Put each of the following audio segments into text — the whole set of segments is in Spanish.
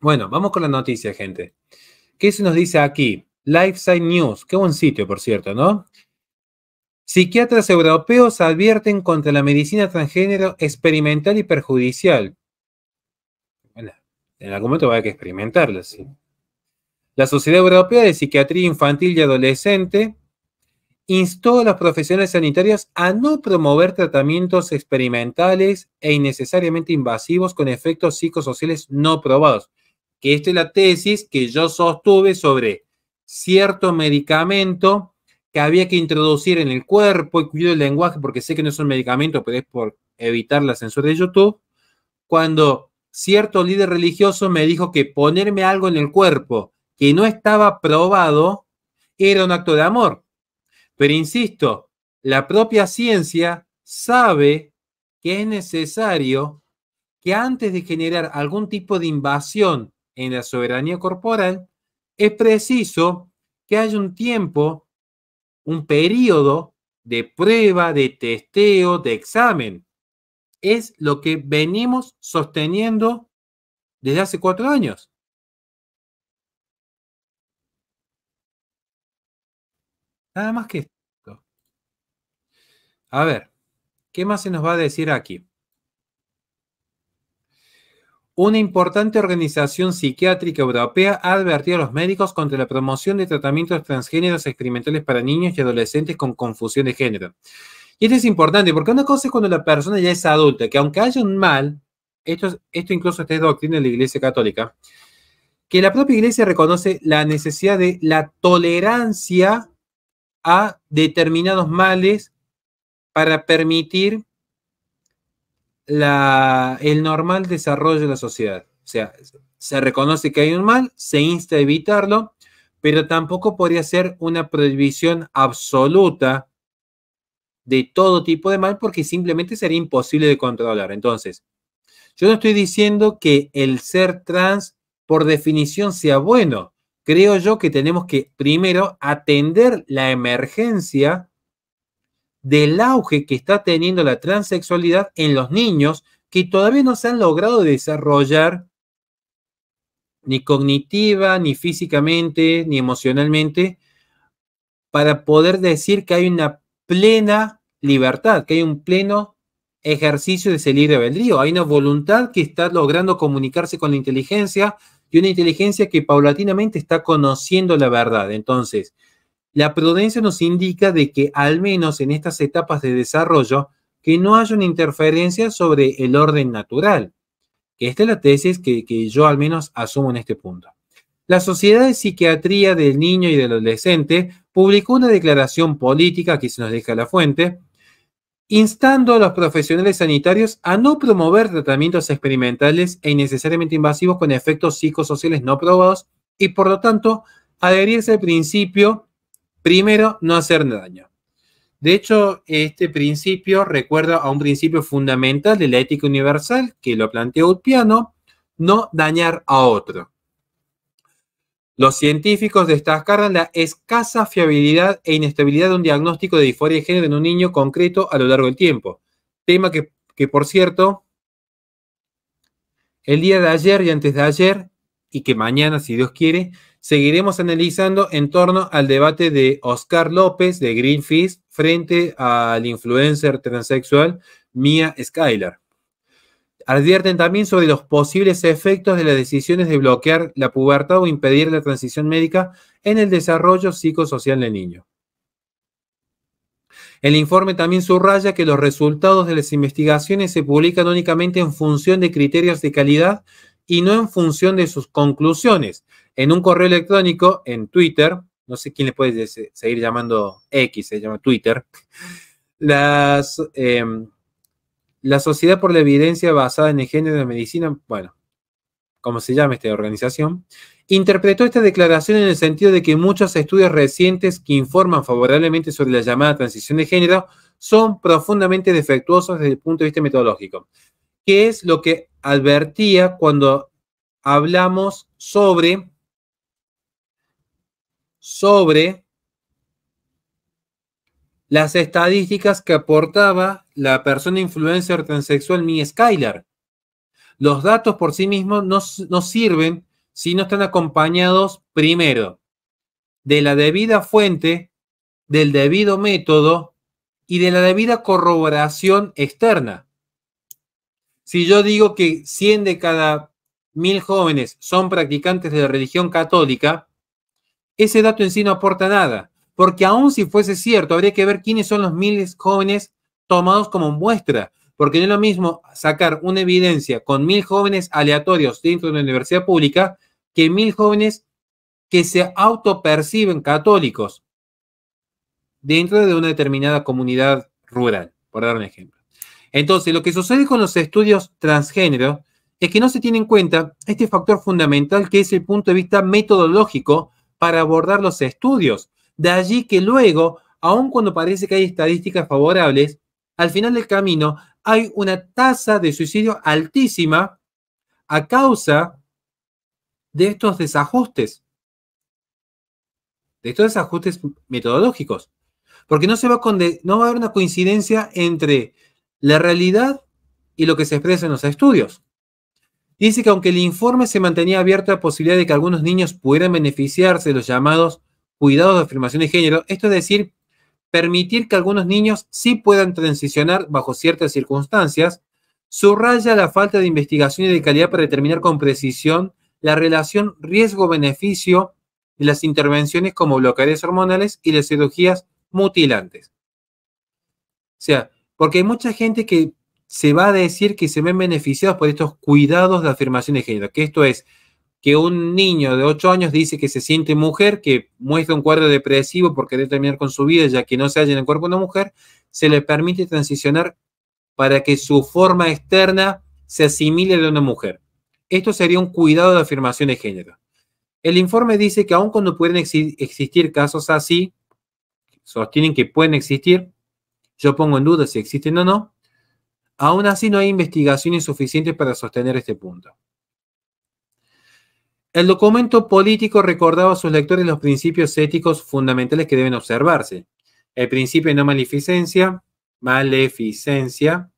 Bueno, vamos con la noticia, gente. ¿Qué se nos dice aquí? Lifeside News, qué buen sitio, por cierto, ¿no? Psiquiatras europeos advierten contra la medicina transgénero experimental y perjudicial. Bueno, en algún momento va a que experimentarla, sí. La Sociedad Europea de Psiquiatría Infantil y Adolescente instó a los profesionales sanitarios a no promover tratamientos experimentales e innecesariamente invasivos con efectos psicosociales no probados que esta es la tesis que yo sostuve sobre cierto medicamento que había que introducir en el cuerpo, y cuido el lenguaje porque sé que no es un medicamento, pero es por evitar la censura de YouTube, cuando cierto líder religioso me dijo que ponerme algo en el cuerpo que no estaba probado era un acto de amor. Pero insisto, la propia ciencia sabe que es necesario que antes de generar algún tipo de invasión en la soberanía corporal, es preciso que haya un tiempo, un periodo de prueba, de testeo, de examen. Es lo que venimos sosteniendo desde hace cuatro años. Nada más que esto. A ver, ¿qué más se nos va a decir aquí? Una importante organización psiquiátrica europea ha advertido a los médicos contra la promoción de tratamientos transgéneros experimentales para niños y adolescentes con confusión de género. Y esto es importante porque una cosa es cuando la persona ya es adulta, que aunque haya un mal, esto, esto incluso está es doctrina de la Iglesia Católica, que la propia Iglesia reconoce la necesidad de la tolerancia a determinados males para permitir la, el normal desarrollo de la sociedad. O sea, se reconoce que hay un mal, se insta a evitarlo, pero tampoco podría ser una prohibición absoluta de todo tipo de mal porque simplemente sería imposible de controlar. Entonces, yo no estoy diciendo que el ser trans por definición sea bueno. Creo yo que tenemos que primero atender la emergencia del auge que está teniendo la transexualidad en los niños que todavía no se han logrado desarrollar ni cognitiva, ni físicamente, ni emocionalmente, para poder decir que hay una plena libertad, que hay un pleno ejercicio de ese libre albedrío. Hay una voluntad que está logrando comunicarse con la inteligencia y una inteligencia que paulatinamente está conociendo la verdad. Entonces, la prudencia nos indica de que, al menos en estas etapas de desarrollo, que no haya una interferencia sobre el orden natural. Esta es la tesis que, yo al menos asumo en este punto. La Sociedad de Psiquiatría del Niño y del Adolescente publicó una declaración política, que se nos deja la fuente, instando a los profesionales sanitarios a no promover tratamientos experimentales e innecesariamente invasivos con efectos psicosociales no probados y por lo tanto adherirse al principio Primero, no hacer daño. De hecho, este principio recuerda a un principio fundamental de la ética universal que lo planteó Utpiano, no dañar a otro. Los científicos destacaron la escasa fiabilidad e inestabilidad de un diagnóstico de disforia de género en un niño concreto a lo largo del tiempo. Tema que, que, por cierto, el día de ayer y antes de ayer, y que mañana, si Dios quiere, seguiremos analizando en torno al debate de Oscar López de Greenpeace frente al influencer transexual Mia Skylar. Advierten también sobre los posibles efectos de las decisiones de bloquear la pubertad o impedir la transición médica en el desarrollo psicosocial del niño. El informe también subraya que los resultados de las investigaciones se publican únicamente en función de criterios de calidad y no en función de sus conclusiones, en un correo electrónico, en Twitter, no sé quién le puede seguir llamando X, se llama Twitter, las, em, la Sociedad por la Evidencia Basada en el Género de Medicina, bueno, como se llama esta organización, interpretó esta declaración en el sentido de que muchos estudios recientes que informan favorablemente sobre la llamada transición de género son profundamente defectuosos desde el punto de vista metodológico, qué es lo que advertía cuando hablamos sobre sobre las estadísticas que aportaba la persona influencer transexual Mi Skylar. Los datos por sí mismos no, no sirven si no están acompañados, primero, de la debida fuente, del debido método y de la debida corroboración externa. Si yo digo que 100 de cada 1000 jóvenes son practicantes de la religión católica, ese dato en sí no aporta nada, porque aún si fuese cierto, habría que ver quiénes son los miles jóvenes tomados como muestra, porque no es lo mismo sacar una evidencia con mil jóvenes aleatorios dentro de una universidad pública que mil jóvenes que se autoperciben católicos dentro de una determinada comunidad rural, por dar un ejemplo. Entonces, lo que sucede con los estudios transgénero es que no se tiene en cuenta este factor fundamental que es el punto de vista metodológico para abordar los estudios. De allí que luego, aun cuando parece que hay estadísticas favorables, al final del camino hay una tasa de suicidio altísima a causa de estos desajustes, de estos desajustes metodológicos. Porque no, se va, con no va a haber una coincidencia entre la realidad y lo que se expresa en los estudios. Dice que aunque el informe se mantenía abierto a la posibilidad de que algunos niños pudieran beneficiarse de los llamados cuidados de afirmación de género, esto es decir, permitir que algunos niños sí puedan transicionar bajo ciertas circunstancias, subraya la falta de investigación y de calidad para determinar con precisión la relación riesgo-beneficio de las intervenciones como bloqueadores hormonales y las cirugías mutilantes. O sea, porque hay mucha gente que se va a decir que se ven beneficiados por estos cuidados de afirmación de género, que esto es que un niño de 8 años dice que se siente mujer, que muestra un cuadro depresivo por querer terminar con su vida ya que no se halla en el cuerpo de una mujer, se le permite transicionar para que su forma externa se asimile a de una mujer. Esto sería un cuidado de afirmación de género. El informe dice que aun cuando pueden existir casos así, sostienen que pueden existir, yo pongo en duda si existen o no, Aún así, no hay investigaciones suficientes para sostener este punto. El documento político recordaba a sus lectores los principios éticos fundamentales que deben observarse. El principio de no maleficencia, maleficencia,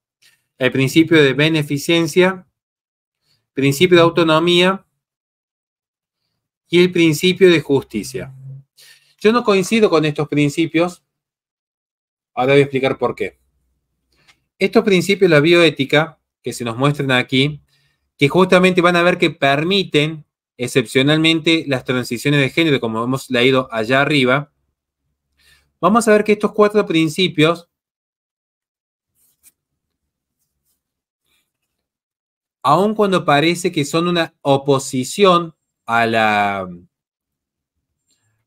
el principio de beneficencia, principio de autonomía y el principio de justicia. Yo no coincido con estos principios. Ahora voy a explicar por qué estos principios de la bioética que se nos muestran aquí, que justamente van a ver que permiten excepcionalmente las transiciones de género, como hemos leído allá arriba, vamos a ver que estos cuatro principios aun cuando parece que son una oposición a, la,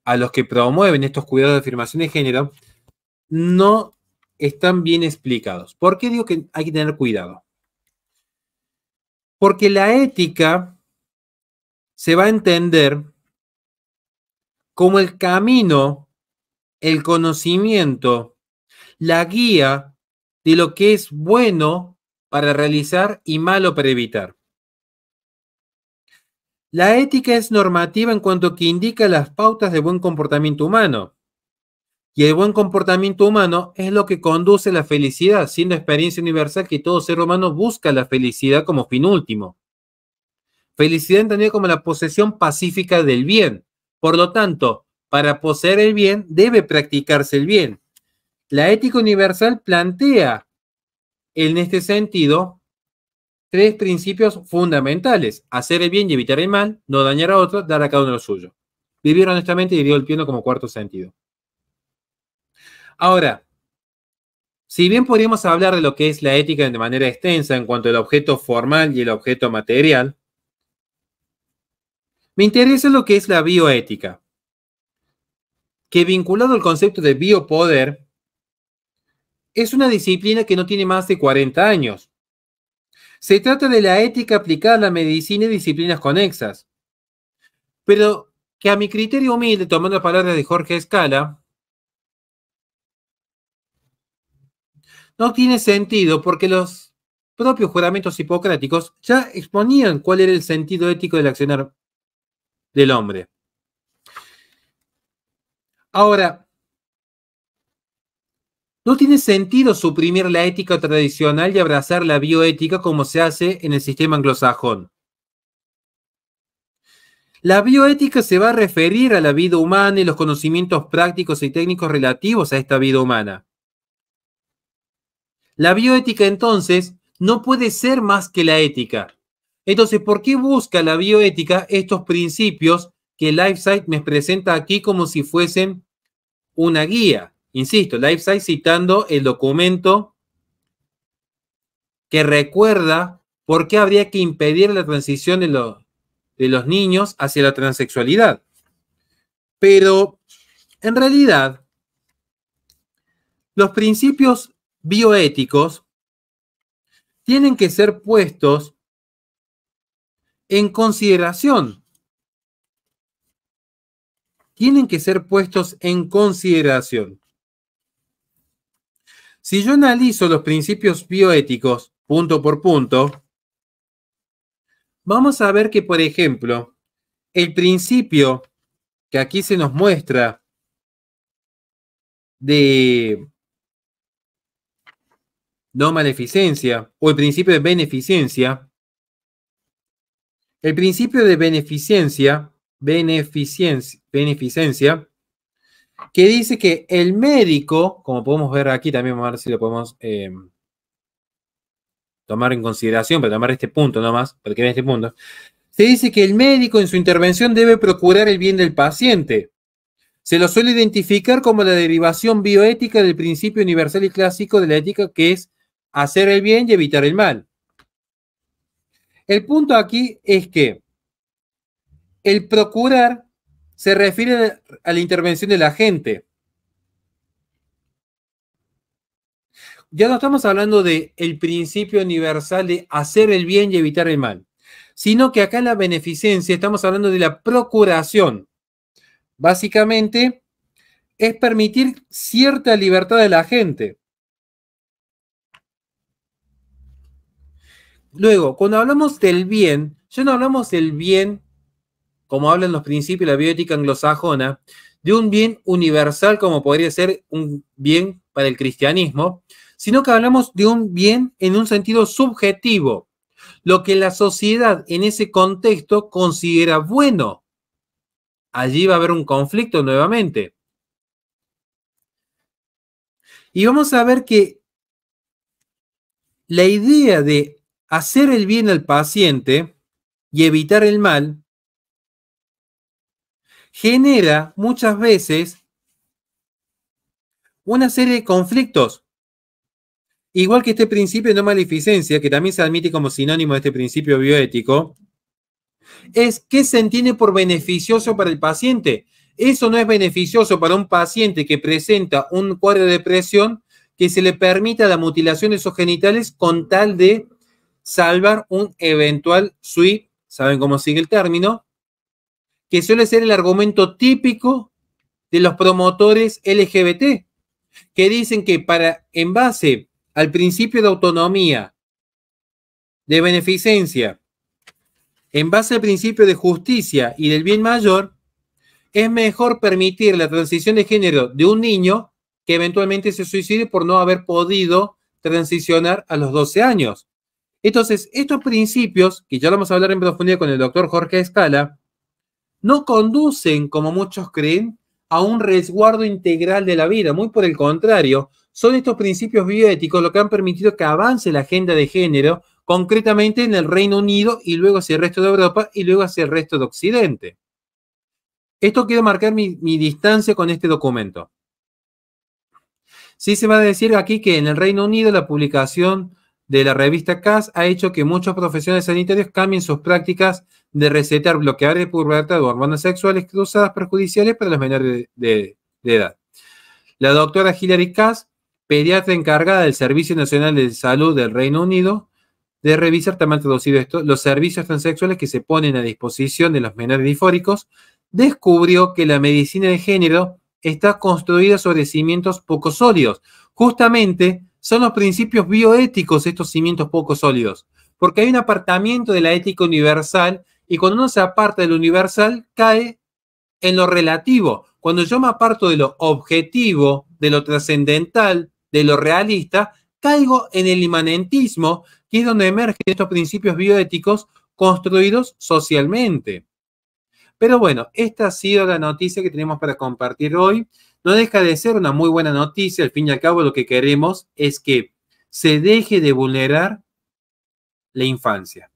a los que promueven estos cuidados de afirmación de género, no están bien explicados. ¿Por qué digo que hay que tener cuidado? Porque la ética se va a entender como el camino, el conocimiento, la guía de lo que es bueno para realizar y malo para evitar. La ética es normativa en cuanto que indica las pautas de buen comportamiento humano y el buen comportamiento humano es lo que conduce a la felicidad, siendo experiencia universal que todo ser humano busca la felicidad como fin último. Felicidad entendida como la posesión pacífica del bien. Por lo tanto, para poseer el bien debe practicarse el bien. La ética universal plantea, en este sentido, tres principios fundamentales. Hacer el bien y evitar el mal, no dañar a otro, dar a cada uno lo suyo. Vivir honestamente y vivir el pleno como cuarto sentido. Ahora, si bien podríamos hablar de lo que es la ética de manera extensa en cuanto al objeto formal y el objeto material, me interesa lo que es la bioética, que vinculado al concepto de biopoder, es una disciplina que no tiene más de 40 años. Se trata de la ética aplicada a la medicina y disciplinas conexas, pero que a mi criterio humilde, tomando las palabras de Jorge Escala, no tiene sentido porque los propios juramentos hipocráticos ya exponían cuál era el sentido ético del accionar del hombre. Ahora, no tiene sentido suprimir la ética tradicional y abrazar la bioética como se hace en el sistema anglosajón. La bioética se va a referir a la vida humana y los conocimientos prácticos y técnicos relativos a esta vida humana. La bioética entonces no puede ser más que la ética. Entonces, ¿por qué busca la bioética estos principios que LifeSite me presenta aquí como si fuesen una guía? Insisto, LifeSite citando el documento que recuerda por qué habría que impedir la transición de, de los niños hacia la transexualidad. Pero, en realidad, los principios bioéticos tienen que ser puestos en consideración. Tienen que ser puestos en consideración. Si yo analizo los principios bioéticos punto por punto, vamos a ver que, por ejemplo, el principio que aquí se nos muestra de no maleficencia, o el principio de beneficencia. El principio de beneficencia, beneficencia, beneficencia, que dice que el médico, como podemos ver aquí, también vamos a ver si lo podemos em, tomar en consideración, para tomar este punto nomás, porque en este punto, se dice que el médico en su intervención debe procurar el bien del paciente. Se lo suele identificar como la derivación bioética del principio universal y clásico de la ética que es hacer el bien y evitar el mal. El punto aquí es que el procurar se refiere a la intervención de la gente. Ya no estamos hablando del el principio universal de hacer el bien y evitar el mal, sino que acá en la beneficencia estamos hablando de la procuración. Básicamente es permitir cierta libertad de la gente. Luego, cuando hablamos del bien, ya no hablamos del bien, como hablan los principios de la bioética anglosajona, de un bien universal como podría ser un bien para el cristianismo, sino que hablamos de un bien en un sentido subjetivo, lo que la sociedad en ese contexto considera bueno. Allí va a haber un conflicto nuevamente. Y vamos a ver que la idea de hacer el bien al paciente y evitar el mal genera muchas veces una serie de conflictos. Igual que este principio de no maleficencia, que también se admite como sinónimo de este principio bioético, es que se entiende por beneficioso para el paciente. Eso no es beneficioso para un paciente que presenta un cuadro de depresión que se le permita la mutilación de sus genitales con tal de salvar un eventual sweep, saben cómo sigue el término, que suele ser el argumento típico de los promotores LGBT, que dicen que para, en base al principio de autonomía, de beneficencia, en base al principio de justicia y del bien mayor, es mejor permitir la transición de género de un niño que eventualmente se suicide por no haber podido transicionar a los 12 años. Entonces, estos principios, que ya lo vamos a hablar en profundidad con el doctor Jorge Escala, no conducen, como muchos creen, a un resguardo integral de la vida. Muy por el contrario, son estos principios bioéticos lo que han permitido que avance la agenda de género, concretamente en el Reino Unido y luego hacia el resto de Europa y luego hacia el resto de Occidente. Esto quiero marcar mi, mi distancia con este documento. Sí se va a decir aquí que en el Reino Unido la publicación de la revista CAS ha hecho que muchos profesionales sanitarios cambien sus prácticas de recetar bloquear de pubertad o hormonas sexuales cruzadas perjudiciales para los menores de, edad. La doctora Hilary Cass, pediatra encargada del Servicio Nacional de Salud del Reino Unido, de revisar, también traducido esto, los servicios transexuales que se ponen a disposición de los menores difóricos, descubrió que la medicina de género está construida sobre cimientos poco sólidos, justamente son los principios bioéticos estos cimientos poco sólidos, porque hay un apartamiento de la ética universal y cuando uno se aparta de lo universal cae en lo relativo. Cuando yo me aparto de lo objetivo, de lo trascendental, de lo realista, caigo en el imanentismo, que es donde emergen estos principios bioéticos construidos socialmente. Pero bueno, esta ha sido la noticia que tenemos para compartir hoy no deja de ser una muy buena noticia. Al fin y al cabo, lo que queremos es que se deje de vulnerar la infancia.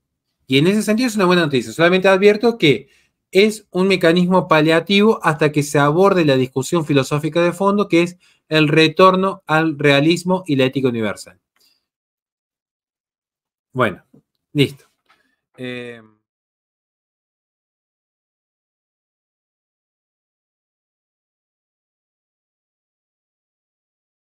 Y en ese sentido es una buena noticia. Solamente advierto que es un mecanismo paliativo hasta que se aborde la discusión filosófica de fondo, que es el retorno al realismo y la ética universal. Bueno, listo. Eh,